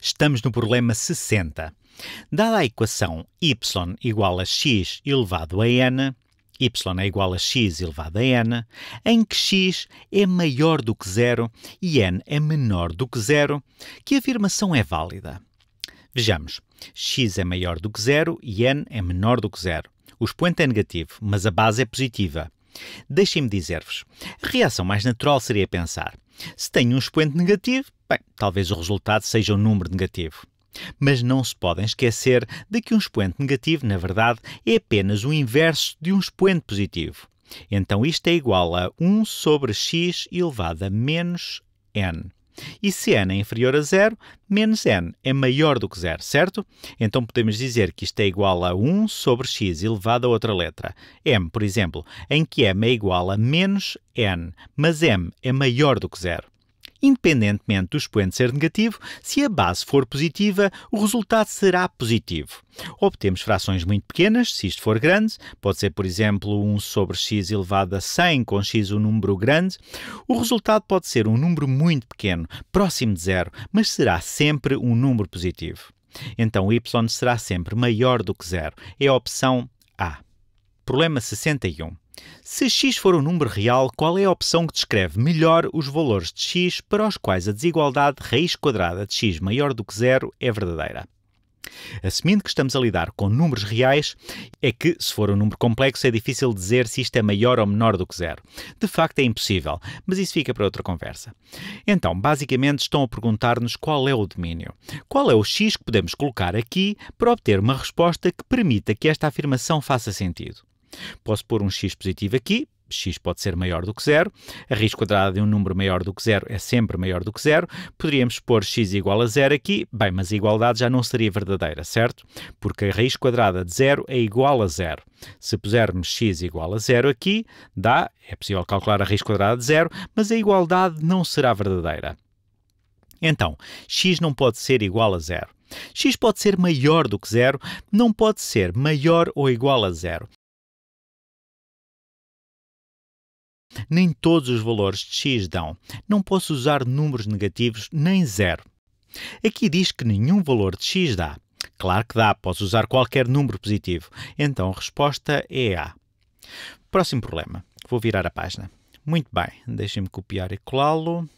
Estamos no problema 60. Dada a equação y igual a x elevado a n, y é igual a x elevado a n, em que x é maior do que zero e n é menor do que zero, que afirmação é válida? Vejamos, x é maior do que zero e n é menor do que zero. O expoente é negativo, mas a base é positiva. Deixem-me dizer-vos, a reação mais natural seria pensar: se tenho um expoente negativo, Bem, talvez o resultado seja um número negativo. Mas não se podem esquecer de que um expoente negativo, na verdade, é apenas o inverso de um expoente positivo. Então isto é igual a 1 sobre x elevado a menos n. E se n é inferior a zero, menos n é maior do que zero, certo? Então podemos dizer que isto é igual a 1 sobre x elevado a outra letra, m, por exemplo, em que m é igual a menos n, mas m é maior do que zero independentemente do expoente ser negativo, se a base for positiva, o resultado será positivo. Obtemos frações muito pequenas, se isto for grande, pode ser, por exemplo, 1 sobre x elevado a 100, com x um número grande, o resultado pode ser um número muito pequeno, próximo de zero, mas será sempre um número positivo. Então y será sempre maior do que zero. É a opção A. Problema 61. Se x for um número real, qual é a opção que descreve melhor os valores de x para os quais a desigualdade raiz quadrada de x maior do que zero é verdadeira? Assumindo que estamos a lidar com números reais, é que, se for um número complexo, é difícil dizer se isto é maior ou menor do que zero. De facto, é impossível, mas isso fica para outra conversa. Então, basicamente, estão a perguntar-nos qual é o domínio. Qual é o x que podemos colocar aqui para obter uma resposta que permita que esta afirmação faça sentido? Posso pôr um x positivo aqui, x pode ser maior do que zero, a raiz quadrada de um número maior do que zero é sempre maior do que zero, poderíamos pôr x igual a zero aqui, bem, mas a igualdade já não seria verdadeira, certo? Porque a raiz quadrada de zero é igual a zero. Se pusermos x igual a zero aqui, dá, é possível calcular a raiz quadrada de zero, mas a igualdade não será verdadeira. Então, x não pode ser igual a zero. x pode ser maior do que zero, não pode ser maior ou igual a zero. Nem todos os valores de x dão. Não posso usar números negativos nem zero. Aqui diz que nenhum valor de x dá. Claro que dá, posso usar qualquer número positivo. Então a resposta é A. Próximo problema. Vou virar a página. Muito bem, deixem-me copiar e colá-lo.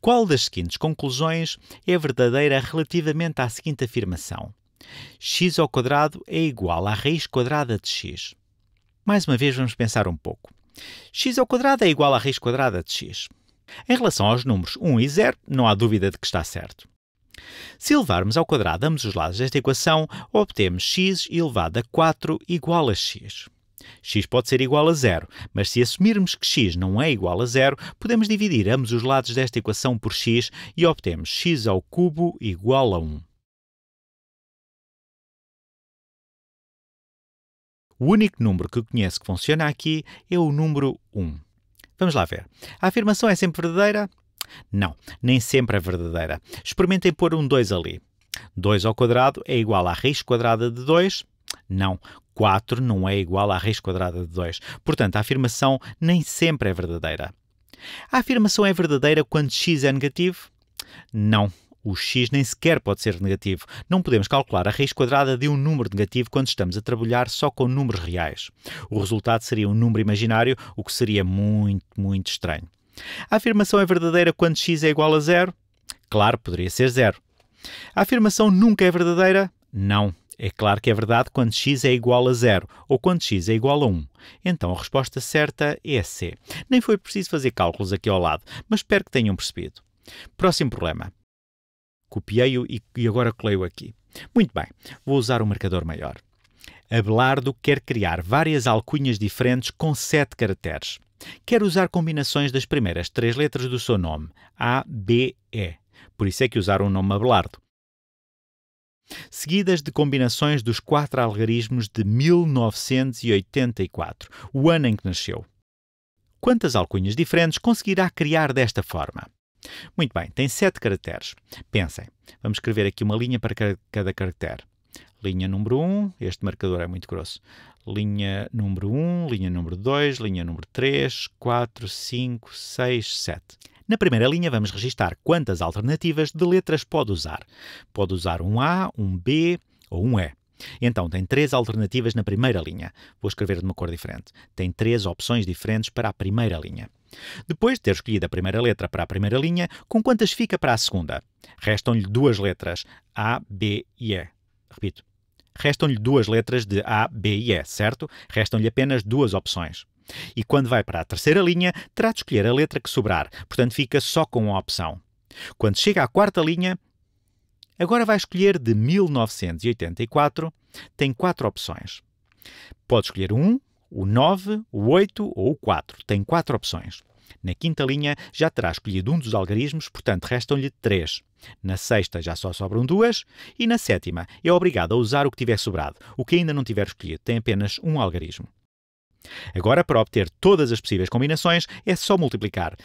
Qual das seguintes conclusões é verdadeira relativamente à seguinte afirmação? x ao quadrado é igual à raiz quadrada de x. Mais uma vez vamos pensar um pouco. x ao quadrado é igual à raiz quadrada de x. Em relação aos números 1 e 0, não há dúvida de que está certo. Se elevarmos ao quadrado ambos os lados desta equação, obtemos x elevado a 4 igual a x. x pode ser igual a zero, mas se assumirmos que x não é igual a zero, podemos dividir ambos os lados desta equação por x e obtemos x ao cubo igual a 1. O único número que conheço que funciona aqui é o número 1. Vamos lá ver. A afirmação é sempre verdadeira? Não, nem sempre é verdadeira. Experimentem pôr um 2 ali. 2 ao quadrado é igual à raiz quadrada de 2? Não, 4 não é igual à raiz quadrada de 2. Portanto, a afirmação nem sempre é verdadeira. A afirmação é verdadeira quando x é negativo? Não, o x nem sequer pode ser negativo. Não podemos calcular a raiz quadrada de um número negativo quando estamos a trabalhar só com números reais. O resultado seria um número imaginário, o que seria muito, muito estranho. A afirmação é verdadeira quando x é igual a zero? Claro, poderia ser zero. A afirmação nunca é verdadeira? Não. É claro que é verdade quando x é igual a zero ou quando x é igual a 1. Então a resposta certa é C. Nem foi preciso fazer cálculos aqui ao lado, mas espero que tenham percebido. Próximo problema copiei-o e, e agora colei-o aqui. Muito bem, vou usar um marcador maior. Abelardo quer criar várias alcunhas diferentes com sete caracteres. Quer usar combinações das primeiras três letras do seu nome, A, B, E. Por isso é que usaram o nome Abelardo. Seguidas de combinações dos quatro algarismos de 1984, o ano em que nasceu. Quantas alcunhas diferentes conseguirá criar desta forma? Muito bem, tem sete caracteres. Pensem, vamos escrever aqui uma linha para cada caractere. Linha número 1, um, este marcador é muito grosso. Linha número 1, um, linha número 2, linha número 3, 4, 5, 6, 7. Na primeira linha vamos registar quantas alternativas de letras pode usar. Pode usar um A, um B ou um E. Então, tem três alternativas na primeira linha. Vou escrever de uma cor diferente. Tem três opções diferentes para a primeira linha. Depois de ter escolhido a primeira letra para a primeira linha, com quantas fica para a segunda? Restam-lhe duas letras, A, B e E. Repito. Restam-lhe duas letras de A, B e E, certo? Restam-lhe apenas duas opções. E quando vai para a terceira linha, terá de escolher a letra que sobrar, portanto fica só com uma opção. Quando chega à quarta linha, agora vai escolher de 1984, tem quatro opções. Pode escolher um, o 9, o 8 ou o 4. Tem quatro opções. Na quinta linha já terá escolhido um dos algarismos, portanto restam-lhe três. Na sexta já só sobram duas e na sétima é obrigado a usar o que tiver sobrado. O que ainda não tiver escolhido tem apenas um algarismo. Agora, para obter todas as possíveis combinações, é só multiplicar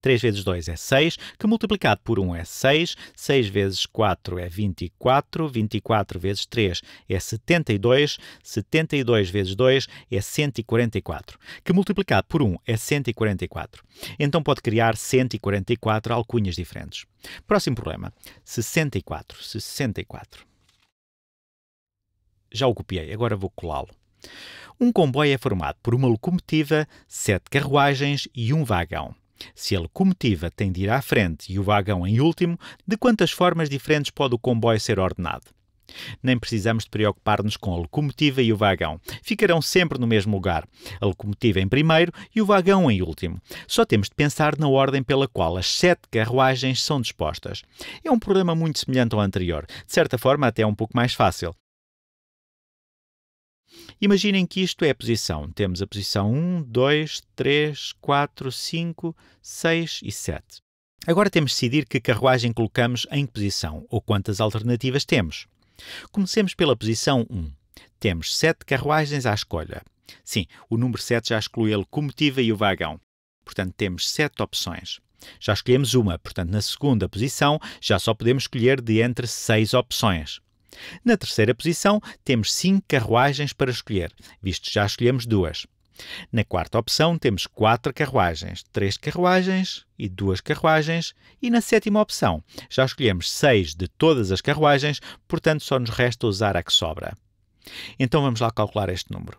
3 vezes 2 é 6, que multiplicado por 1 é 6, 6 vezes 4 é 24, 24 vezes 3 é 72, 72 vezes 2 é 144, que multiplicado por 1 é 144. Então pode criar 144 alcunhas diferentes. Próximo problema: 64, 64. Já o copiei, agora vou colá-lo. Um comboio é formado por uma locomotiva, 7 carruagens e um vagão. Se a locomotiva tem de ir à frente e o vagão em último, de quantas formas diferentes pode o comboio ser ordenado? Nem precisamos de preocupar-nos com a locomotiva e o vagão. Ficarão sempre no mesmo lugar. A locomotiva em primeiro e o vagão em último. Só temos de pensar na ordem pela qual as sete carruagens são dispostas. É um problema muito semelhante ao anterior, de certa forma até é um pouco mais fácil. Imaginem que isto é a posição. Temos a posição 1, 2, 3, 4, 5, 6 e 7. Agora temos de decidir que carruagem colocamos em que posição ou quantas alternativas temos. Comecemos pela posição 1. Temos 7 carruagens à escolha. Sim, o número 7 já exclui a locomotiva e o vagão. Portanto, temos 7 opções. Já escolhemos uma, portanto, na segunda posição já só podemos escolher de entre 6 opções. Na terceira posição, temos cinco carruagens para escolher, visto já escolhemos duas. Na quarta opção, temos quatro carruagens, três carruagens e duas carruagens. E na sétima opção, já escolhemos seis de todas as carruagens, portanto só nos resta usar a que sobra. Então vamos lá calcular este número.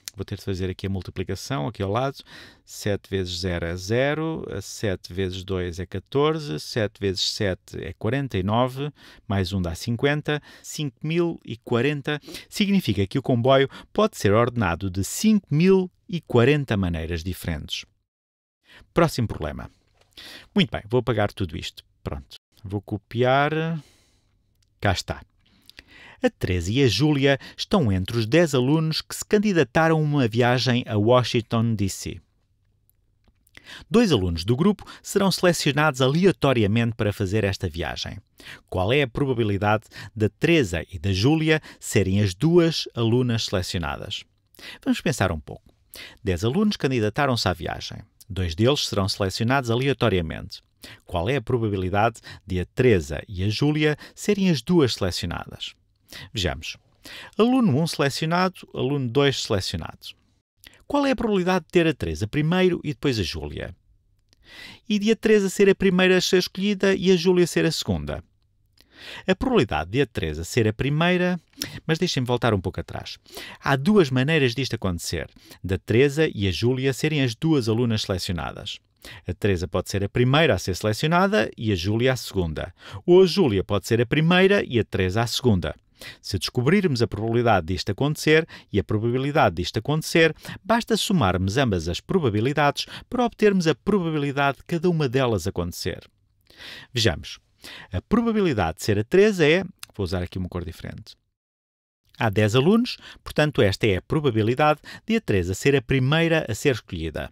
vou ter de fazer aqui a multiplicação, aqui ao lado, 7 vezes 0 é 0, 7 vezes 2 é 14, 7 vezes 7 é 49, mais 1 dá 50, 5040 significa que o comboio pode ser ordenado de 5040 maneiras diferentes. Próximo problema. Muito bem, vou apagar tudo isto. Pronto, vou copiar. Cá está. A Teresa e a Júlia estão entre os 10 alunos que se candidataram a uma viagem a Washington, D.C. Dois alunos do grupo serão selecionados aleatoriamente para fazer esta viagem. Qual é a probabilidade da Teresa e da Júlia serem as duas alunas selecionadas? Vamos pensar um pouco. Dez alunos candidataram-se à viagem. Dois deles serão selecionados aleatoriamente. Qual é a probabilidade de a Teresa e a Júlia serem as duas selecionadas? Vejamos. Aluno 1 selecionado, aluno 2 selecionado. Qual é a probabilidade de ter a Teresa primeiro e depois a Júlia? E de a Teresa ser a primeira a ser escolhida e a Júlia ser a segunda? A probabilidade de a Teresa ser a primeira, mas deixem-me voltar um pouco atrás. Há duas maneiras disto acontecer: da Teresa e a Júlia serem as duas alunas selecionadas. A Teresa pode ser a primeira a ser selecionada e a Júlia a segunda, ou a Júlia pode ser a primeira e a Teresa a segunda. Se descobrirmos a probabilidade disto acontecer e a probabilidade disto acontecer, basta somarmos ambas as probabilidades para obtermos a probabilidade de cada uma delas acontecer. Vejamos. A probabilidade de ser a 3 é. Vou usar aqui uma cor diferente. Há 10 alunos, portanto, esta é a probabilidade de a 3 a ser a primeira a ser escolhida.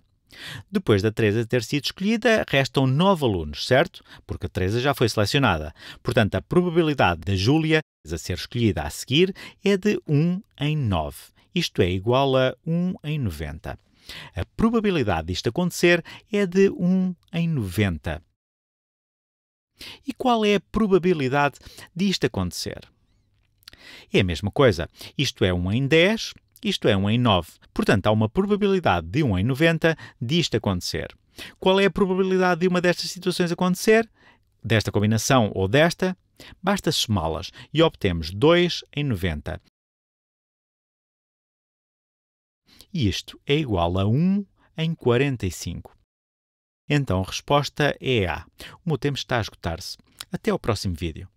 Depois da Teresa ter sido escolhida, restam nove alunos, certo? Porque a Teresa já foi selecionada. Portanto, a probabilidade da Júlia a ser escolhida a seguir é de 1 em 9. Isto é igual a 1 em 90. A probabilidade disto acontecer é de 1 em 90. E qual é a probabilidade disto acontecer? É a mesma coisa. Isto é 1 em 10 isto é 1 em 9. Portanto, há uma probabilidade de 1 em 90 disto acontecer. Qual é a probabilidade de uma destas situações acontecer? Desta combinação ou desta? Basta somá-las e obtemos 2 em 90. isto é igual a 1 em 45. Então a resposta é A. O meu tempo está a esgotar-se. Até ao próximo vídeo.